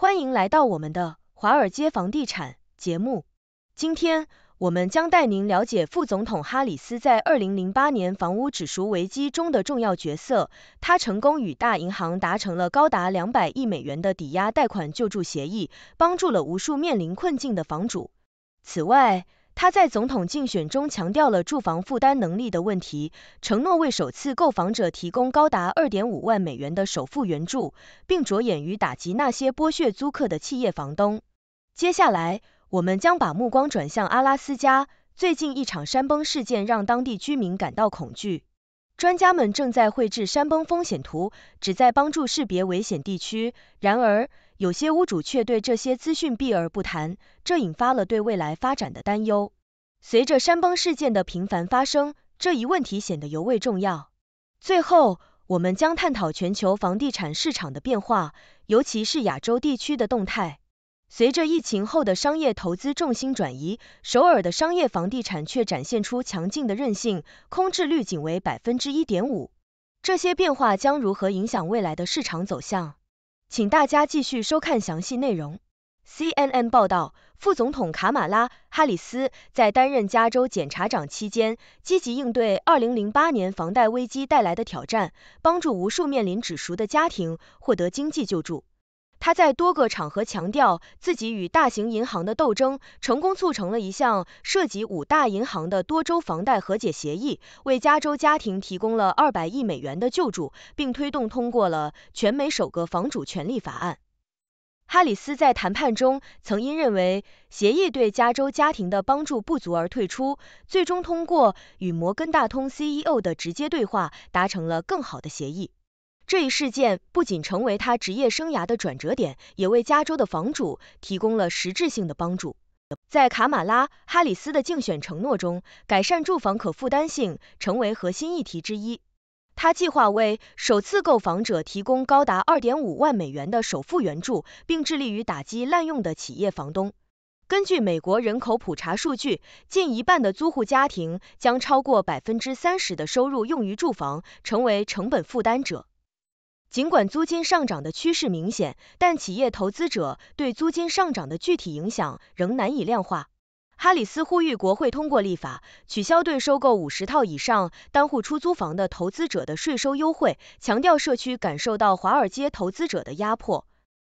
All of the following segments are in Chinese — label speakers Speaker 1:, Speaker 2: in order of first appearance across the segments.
Speaker 1: 欢迎来到我们的华尔街房地产节目。今天，我们将带您了解副总统哈里斯在2008年房屋指数危机中的重要角色。他成功与大银行达成了高达200亿美元的抵押贷款救助协议，帮助了无数面临困境的房主。此外，他在总统竞选中强调了住房负担能力的问题，承诺为首次购房者提供高达二点五万美元的首付援助，并着眼于打击那些剥削租客的企业房东。接下来，我们将把目光转向阿拉斯加，最近一场山崩事件让当地居民感到恐惧。专家们正在绘制山崩风险图，旨在帮助识别危险地区。然而，有些屋主却对这些资讯避而不谈，这引发了对未来发展的担忧。随着山崩事件的频繁发生，这一问题显得尤为重要。最后，我们将探讨全球房地产市场的变化，尤其是亚洲地区的动态。随着疫情后的商业投资重心转移，首尔的商业房地产却展现出强劲的韧性，空置率仅为百分之一点五。这些变化将如何影响未来的市场走向？请大家继续收看详细内容。CNN 报道，副总统卡马拉·哈里斯在担任加州检察长期间，积极应对2008年房贷危机带来的挑战，帮助无数面临指赎的家庭获得经济救助。她在多个场合强调，自己与大型银行的斗争成功促成了一项涉及五大银行的多州房贷和解协议，为加州家庭提供了200亿美元的救助，并推动通过了全美首个房主权利法案。哈里斯在谈判中曾因认为协议对加州家庭的帮助不足而退出，最终通过与摩根大通 CEO 的直接对话达成了更好的协议。这一事件不仅成为他职业生涯的转折点，也为加州的房主提供了实质性的帮助。在卡马拉·哈里斯的竞选承诺中，改善住房可负担性成为核心议题之一。他计划为首次购房者提供高达二点五万美元的首付援助，并致力于打击滥用的企业房东。根据美国人口普查数据，近一半的租户家庭将超过百分之三十的收入用于住房，成为成本负担者。尽管租金上涨的趋势明显，但企业投资者对租金上涨的具体影响仍难以量化。哈里斯呼吁国会通过立法，取消对收购五十套以上单户出租房的投资者的税收优惠，强调社区感受到华尔街投资者的压迫。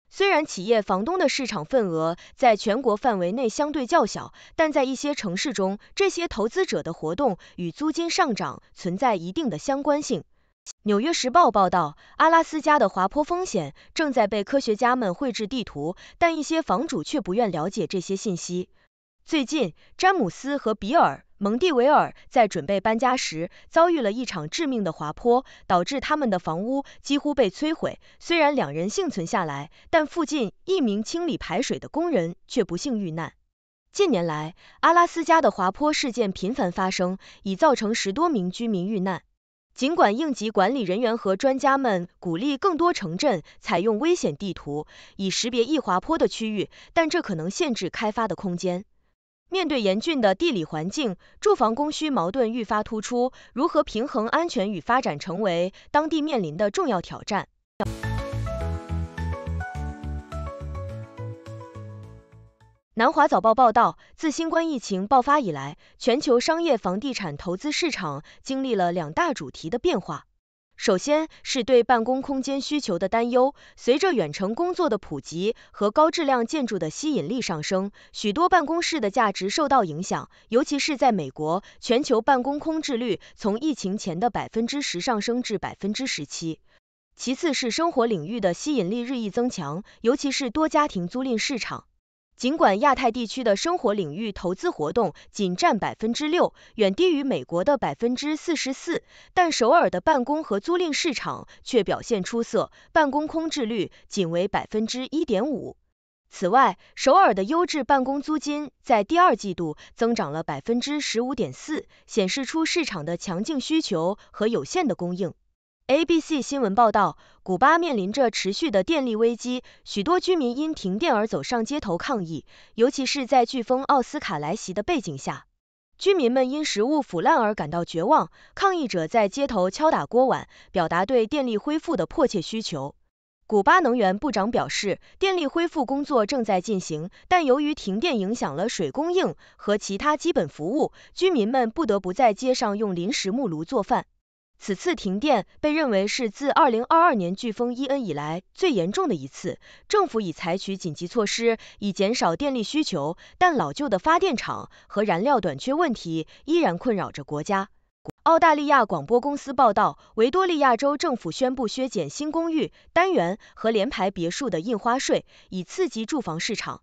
Speaker 1: 虽然企业房东的市场份额在全国范围内相对较小，但在一些城市中，这些投资者的活动与租金上涨存在一定的相关性。《纽约时报》报道，阿拉斯加的滑坡风险正在被科学家们绘制地图，但一些房主却不愿了解这些信息。最近，詹姆斯和比尔蒙蒂维尔在准备搬家时遭遇了一场致命的滑坡，导致他们的房屋几乎被摧毁。虽然两人幸存下来，但附近一名清理排水的工人却不幸遇难。近年来，阿拉斯加的滑坡事件频繁发生，已造成十多名居民遇难。尽管应急管理人员和专家们鼓励更多城镇采用危险地图以识别易滑坡的区域，但这可能限制开发的空间。面对严峻的地理环境，住房供需矛盾愈发突出，如何平衡安全与发展成为当地面临的重要挑战。南华早报报道，自新冠疫情爆发以来，全球商业房地产投资市场经历了两大主题的变化。首先是对办公空间需求的担忧，随着远程工作的普及和高质量建筑的吸引力上升，许多办公室的价值受到影响，尤其是在美国，全球办公空置率从疫情前的百分之十上升至百分之十七。其次是生活领域的吸引力日益增强，尤其是多家庭租赁市场。尽管亚太地区的生活领域投资活动仅占百分之六，远低于美国的百分之四十四，但首尔的办公和租赁市场却表现出色，办公空置率仅为百分之一点五。此外，首尔的优质办公租金在第二季度增长了百分之十五点四，显示出市场的强劲需求和有限的供应。ABC 新闻报道，古巴面临着持续的电力危机，许多居民因停电而走上街头抗议。尤其是在飓风奥斯卡来袭的背景下，居民们因食物腐烂而感到绝望。抗议者在街头敲打锅碗，表达对电力恢复的迫切需求。古巴能源部长表示，电力恢复工作正在进行，但由于停电影响了水供应和其他基本服务，居民们不得不在街上用临时木炉做饭。此次停电被认为是自2022年飓风伊恩以来最严重的一次。政府已采取紧急措施以减少电力需求，但老旧的发电厂和燃料短缺问题依然困扰着国家。澳大利亚广播公司报道，维多利亚州政府宣布削减新公寓单元和联排别墅的印花税，以刺激住房市场。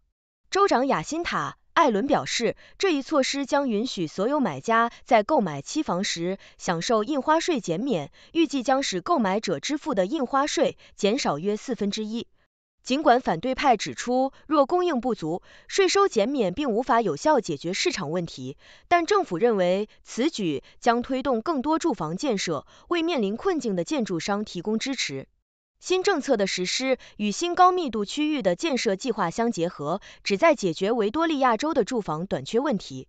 Speaker 1: 州长雅辛塔。艾伦表示，这一措施将允许所有买家在购买期房时享受印花税减免，预计将使购买者支付的印花税减少约四分之一。尽管反对派指出，若供应不足，税收减免并无法有效解决市场问题，但政府认为此举将推动更多住房建设，为面临困境的建筑商提供支持。新政策的实施与新高密度区域的建设计划相结合，旨在解决维多利亚州的住房短缺问题。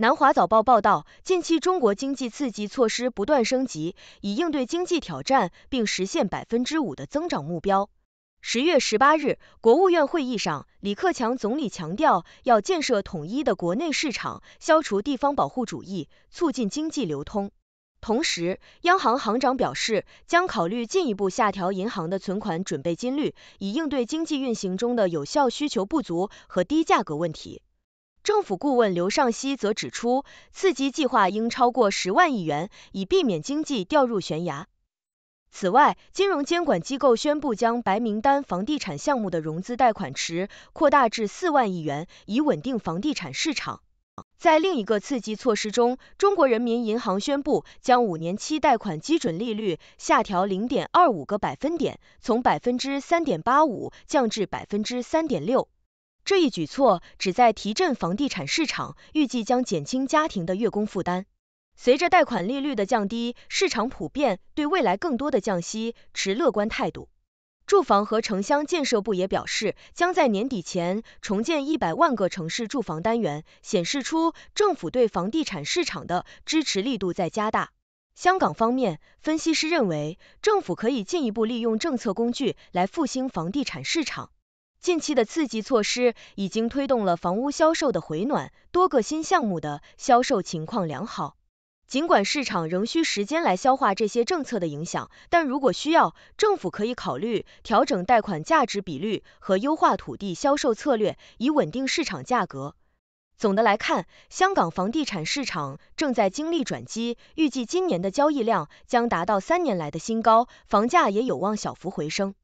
Speaker 1: 南华早报报道，近期中国经济刺激措施不断升级，以应对经济挑战，并实现百分之五的增长目标。十月十八日，国务院会议上，李克强总理强调要建设统一的国内市场，消除地方保护主义，促进经济流通。同时，央行行长表示将考虑进一步下调银行的存款准备金率，以应对经济运行中的有效需求不足和低价格问题。政府顾问刘尚希则指出，刺激计划应超过十万亿元，以避免经济掉入悬崖。此外，金融监管机构宣布将白名单房地产项目的融资贷款池扩大至四万亿元，以稳定房地产市场。在另一个刺激措施中，中国人民银行宣布将五年期贷款基准利率下调零点二五个百分点，从百分之三点八五降至百分之三点六。这一举措旨在提振房地产市场，预计将减轻家庭的月供负担。随着贷款利率的降低，市场普遍对未来更多的降息持乐观态度。住房和城乡建设部也表示，将在年底前重建一百万个城市住房单元，显示出政府对房地产市场的支持力度在加大。香港方面，分析师认为，政府可以进一步利用政策工具来复兴房地产市场。近期的刺激措施已经推动了房屋销售的回暖，多个新项目的销售情况良好。尽管市场仍需时间来消化这些政策的影响，但如果需要，政府可以考虑调整贷款价值比率和优化土地销售策略，以稳定市场价格。总的来看，香港房地产市场正在经历转机，预计今年的交易量将达到三年来的新高，房价也有望小幅回升。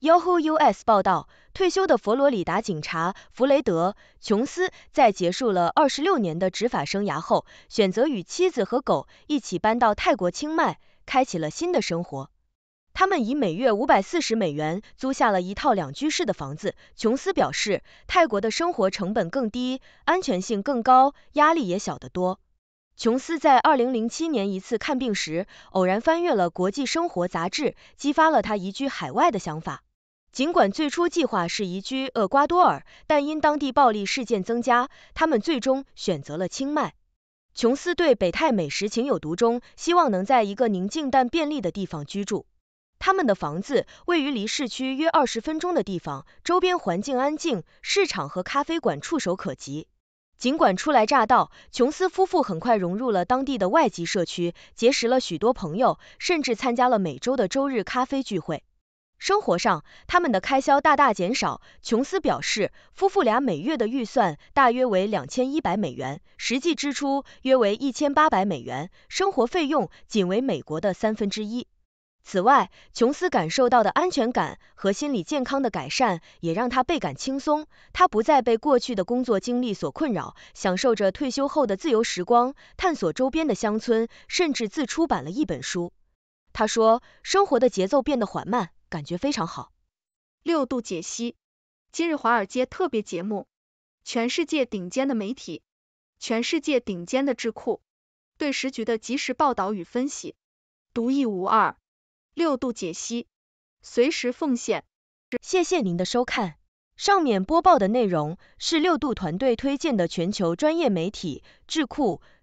Speaker 1: Yahoo US 报道。退休的佛罗里达警察弗雷德·琼斯在结束了二十六年的执法生涯后，选择与妻子和狗一起搬到泰国清迈，开启了新的生活。他们以每月五百四十美元租下了一套两居室的房子。琼斯表示，泰国的生活成本更低，安全性更高，压力也小得多。琼斯在二零零七年一次看病时，偶然翻阅了《国际生活》杂志，激发了他移居海外的想法。尽管最初计划是移居厄瓜多尔，但因当地暴力事件增加，他们最终选择了清迈。琼斯对北泰美食情有独钟，希望能在一个宁静但便利的地方居住。他们的房子位于离市区约二十分钟的地方，周边环境安静，市场和咖啡馆触手可及。尽管初来乍到，琼斯夫妇很快融入了当地的外籍社区，结识了许多朋友，甚至参加了每周的周日咖啡聚会。生活上，他们的开销大大减少。琼斯表示，夫妇俩每月的预算大约为两千一百美元，实际支出约为一千八百美元，生活费用仅为美国的三分之一。此外，琼斯感受到的安全感和心理健康的改善，也让他倍感轻松。他不再被过去的工作经历所困扰，享受着退休后的自由时光，探索周边的乡村，甚至自出版了一本书。他说，生活的节奏变得缓慢。感觉非常好。六度解析今日华尔街特别节目，全世界顶尖的媒体，全世界顶尖的智库对时局的及时报道与分析，独一无二。六度解析，随时奉献。谢谢您的收看。上面播报的内容是六度团队推荐的全球专业媒体智库。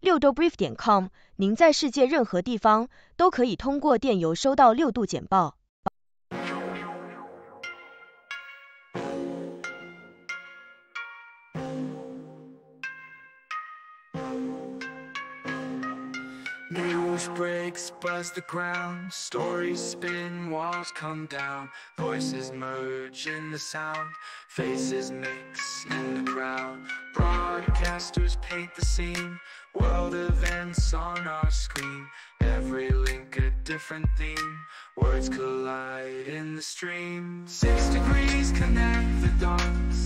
Speaker 1: 六度 brief 点 com，您在世界任何地方都可以通过电邮收到六度简报。News breaks, buzz the ground. Stories spin, walls come down. Voices merge in the sound. Faces mix in the crowd disasters paint the scene World events on our screen Every link a different theme Words collide in the stream Six degrees connect the dots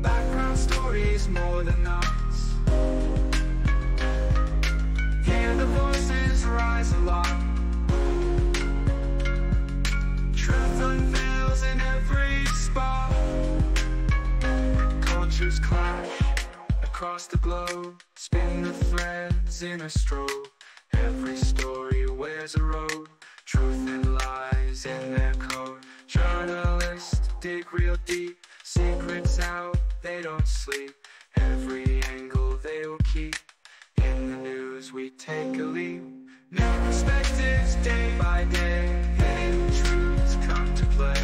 Speaker 1: Background stories more than knots Hear the voices rise aloft clash across the globe Spin the threads in a stroke Every story wears a road Truth and lies in their code Journalists dig real deep Secrets out, they don't sleep Every angle they will keep In the news we take a leap New perspectives day by day Hidden truths come to play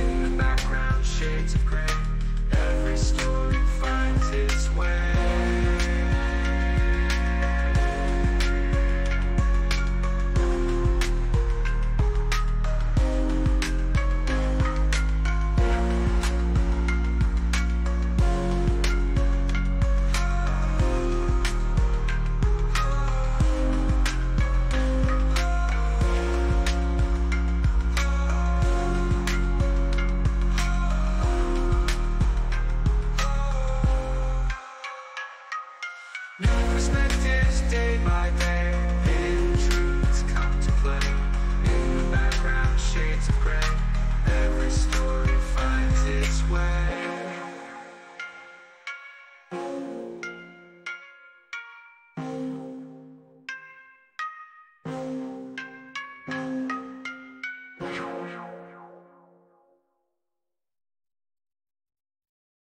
Speaker 1: In the background shades of gray